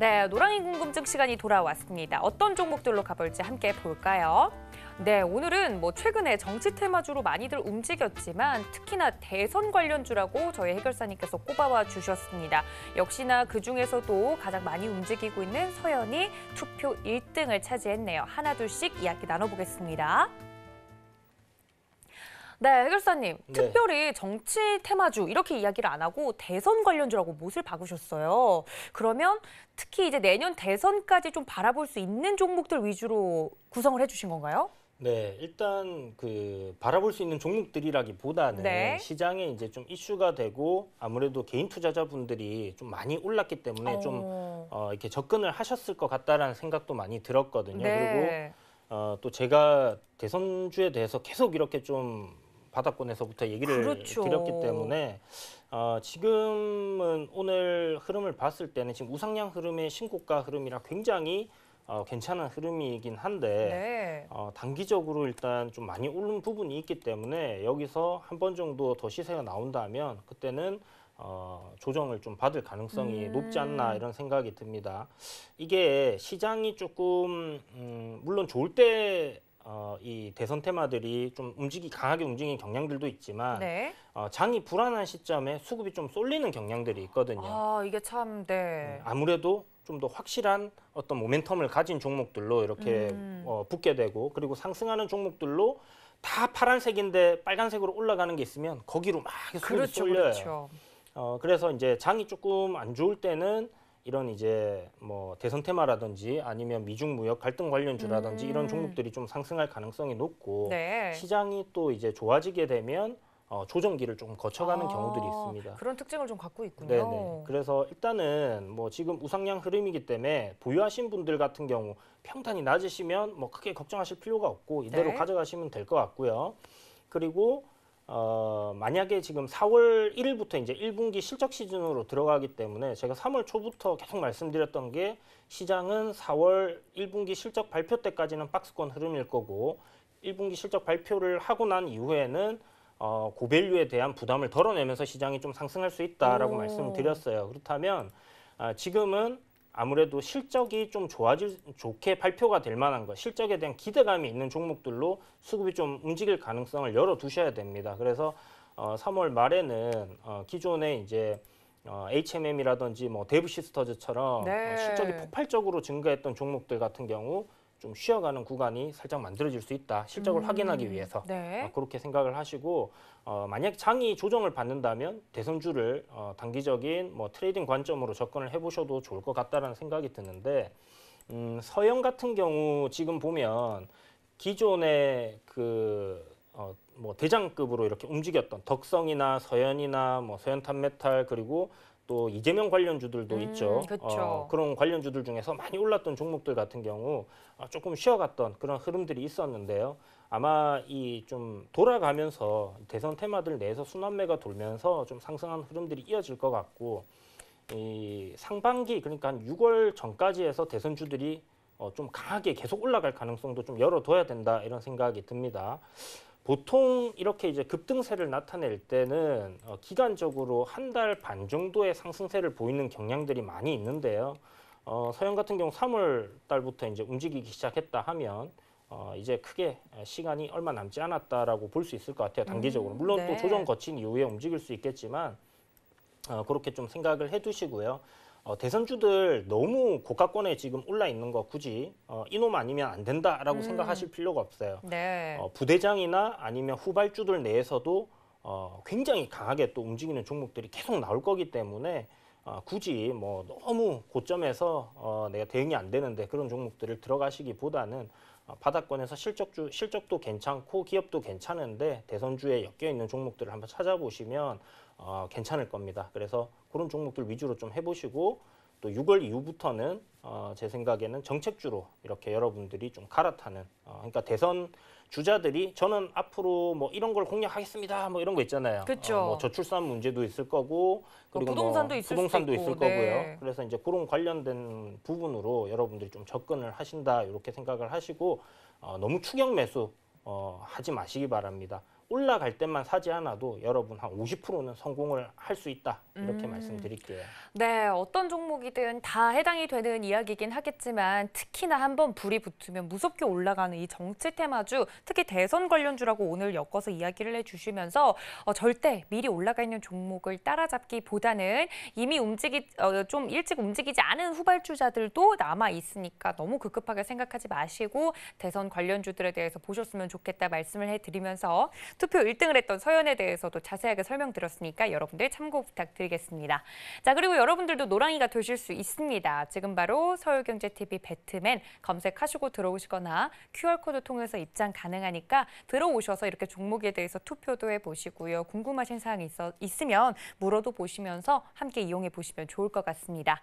네, 노랑이 궁금증 시간이 돌아왔습니다. 어떤 종목들로 가볼지 함께 볼까요? 네, 오늘은 뭐 최근에 정치 테마주로 많이들 움직였지만 특히나 대선 관련주라고 저희 해결사님께서 꼽아와 주셨습니다. 역시나 그중에서도 가장 많이 움직이고 있는 서연이 투표 1등을 차지했네요. 하나 둘씩 이야기 나눠보겠습니다. 네, 해결사님. 네. 특별히 정치 테마주 이렇게 이야기를 안 하고 대선 관련주라고 못을 박으셨어요. 그러면 특히 이제 내년 대선까지 좀 바라볼 수 있는 종목들 위주로 구성을 해주신 건가요? 네, 일단 그 바라볼 수 있는 종목들이라기보다는 네. 시장에 이제 좀 이슈가 되고 아무래도 개인 투자자분들이 좀 많이 올랐기 때문에 어... 좀 어, 이렇게 접근을 하셨을 것 같다라는 생각도 많이 들었거든요. 네. 그리고 어, 또 제가 대선주에 대해서 계속 이렇게 좀 바닥권에서부터 얘기를 그렇죠. 드렸기 때문에 어, 지금은 오늘 흐름을 봤을 때는 지금 우상향 흐름의 신고가 흐름이라 굉장히 어, 괜찮은 흐름이긴 한데 네. 어, 단기적으로 일단 좀 많이 오른 부분이 있기 때문에 여기서 한 번 정도 더 시세가 나온다면 그때는 어, 조정을 좀 받을 가능성이 음. 높지 않나 이런 생각이 듭니다. 이게 시장이 조금 음, 물론 좋을 때 어, 이 대선 테마들이 좀 움직이 강하게 움직이는 경향들도 있지만 네. 어, 장이 불안한 시점에 수급이 좀 쏠리는 경향들이 있거든요. 아 이게 참 네. 음, 아무래도 좀 더 확실한 어떤 모멘텀을 가진 종목들로 이렇게 음. 어, 붙게 되고 그리고 상승하는 종목들로 다 파란색인데 빨간색으로 올라가는 게 있으면 거기로 막 수급이 그렇죠, 쏠려요. 그렇죠. 어, 그래서 이제 장이 조금 안 좋을 때는 이런 이제 뭐 대선 테마라든지 아니면 미중 무역 갈등 관련주라든지 음. 이런 종목들이 좀 상승할 가능성이 높고 네. 시장이 또 이제 좋아지게 되면 어, 조정기를 조금 거쳐가는 아, 경우들이 있습니다. 그런 특징을 좀 갖고 있군요. 네네. 그래서 일단은 뭐 지금 우상향 흐름이기 때문에 보유하신 분들 같은 경우 평탄이 낮으시면 뭐 크게 걱정하실 필요가 없고 이대로 네. 가져가시면 될 것 같고요. 그리고 어, 만약에 지금 4월 1일부터 이제 1분기 실적 시즌으로 들어가기 때문에 제가 3월 초부터 계속 말씀드렸던 게 시장은 4월 1분기 실적 발표 때까지는 박스권 흐름일 거고 1분기 실적 발표를 하고 난 이후에는 어, 고밸류에 대한 부담을 덜어내면서 시장이 좀 상승할 수 있다라고 오. 말씀드렸어요. 그렇다면 아, 지금은 아무래도 실적이 좀 좋아질 좋게 발표가 될 만한 것, 실적에 대한 기대감이 있는 종목들로 수급이 좀 움직일 가능성을 열어 두셔야 됩니다. 그래서 어, 3월 말에는 어, 기존에 이제 어, HMM이라든지 뭐 데브 시스터즈처럼 네. 어, 실적이 폭발적으로 증가했던 종목들 같은 경우 좀 쉬어가는 구간이 살짝 만들어질 수 있다. 실적을 음. 확인하기 위해서 네. 어, 그렇게 생각을 하시고 어, 만약 장이 조정을 받는다면 대선주를 어, 단기적인 뭐 트레이딩 관점으로 접근을 해보셔도 좋을 것같다는 생각이 드는데 음, 서영 같은 경우 지금 보면 기존의 그 어, 뭐 대장급으로 이렇게 움직였던 덕성이나 서현이나 뭐 서현 탄메탈 그리고 또 이재명 관련주들도 음, 있죠. 그쵸. 어, 그런 관련주들 중에서 많이 올랐던 종목들 같은 경우 어, 조금 쉬어갔던 그런 흐름들이 있었는데요. 아마 이 좀 돌아가면서 대선 테마들 내에서 순환매가 돌면서 좀 상승한 흐름들이 이어질 것 같고 이 상반기 그러니까 한 6월 전까지 해서 대선주들이 어, 좀 강하게 계속 올라갈 가능성도 좀 열어둬야 된다 이런 생각이 듭니다. 보통 이렇게 이제 급등세를 나타낼 때는 어, 기간적으로 한 달 반 정도의 상승세를 보이는 경향들이 많이 있는데요. 어, 서영 같은 경우 3월 달부터 이제 움직이기 시작했다 하면 어, 이제 크게 시간이 얼마 남지 않았다라고 볼 수 있을 것 같아요. 단기적으로. 음, 물론 네. 또 조정 거친 이후에 움직일 수 있겠지만 어, 그렇게 좀 생각을 해두시고요. 어, 대선주들 너무 고가권에 지금 올라 있는 거 굳이 어, 이놈 아니면 안 된다라고 음. 생각하실 필요가 없어요. 네. 어, 부대장이나 아니면 후발주들 내에서도 어, 굉장히 강하게 또 움직이는 종목들이 계속 나올 거기 때문에 어, 굳이 뭐 너무 고점에서 어, 내가 대응이 안 되는데 그런 종목들을 들어가시기보다는 어, 바닥권에서 실적주 실적도 괜찮고 기업도 괜찮은데 대선주에 엮여 있는 종목들을 한번 찾아보시면 어, 괜찮을 겁니다. 그래서 그런 종목들 위주로 좀 해보시고 또 6월 이후부터는 어, 제 생각에는 정책주로 이렇게 여러분들이 좀 갈아타는 어, 그러니까 대선 주자들이 저는 앞으로 뭐 이런 걸 공략하겠습니다. 뭐 이런 거 있잖아요. 그렇죠. 어, 뭐 저출산 문제도 있을 거고 그리고 뭐 부동산도 뭐 있을, 부동산도 있을 거고요. 네. 그래서 이제 그런 관련된 부분으로 여러분들이 좀 접근을 하신다 이렇게 생각을 하시고 어, 너무 추격 매수 어, 하지 마시기 바랍니다. 올라갈 때만 사지 않아도 여러분 한 50%는 성공을 할 수 있다 이렇게 음. 말씀드릴게요. 네, 어떤 종목이든 다 해당이 되는 이야기긴 하겠지만 특히나 한번 불이 붙으면 무섭게 올라가는 이 정치 테마주, 특히 대선 관련주라고 오늘 엮어서 이야기를 해주시면서 어, 절대 미리 올라가 있는 종목을 따라잡기보다는 이미 움직이 어, 좀 일찍 움직이지 않은 후발주자들도 남아 있으니까 너무 급급하게 생각하지 마시고 대선 관련주들에 대해서 보셨으면 좋겠다 말씀을 해드리면서. 투표 1등을 했던 서연에 대해서도 자세하게 설명드렸으니까 여러분들 참고 부탁드리겠습니다. 자, 그리고 여러분들도 노랑이가 되실 수 있습니다. 지금 바로 서울경제TV 배트맨 검색하시고 들어오시거나 QR코드 통해서 입장 가능하니까 들어오셔서 이렇게 종목에 대해서 투표도 해보시고요. 궁금하신 사항이 있어, 있으면 물어도 보시면서 함께 이용해 보시면 좋을 것 같습니다.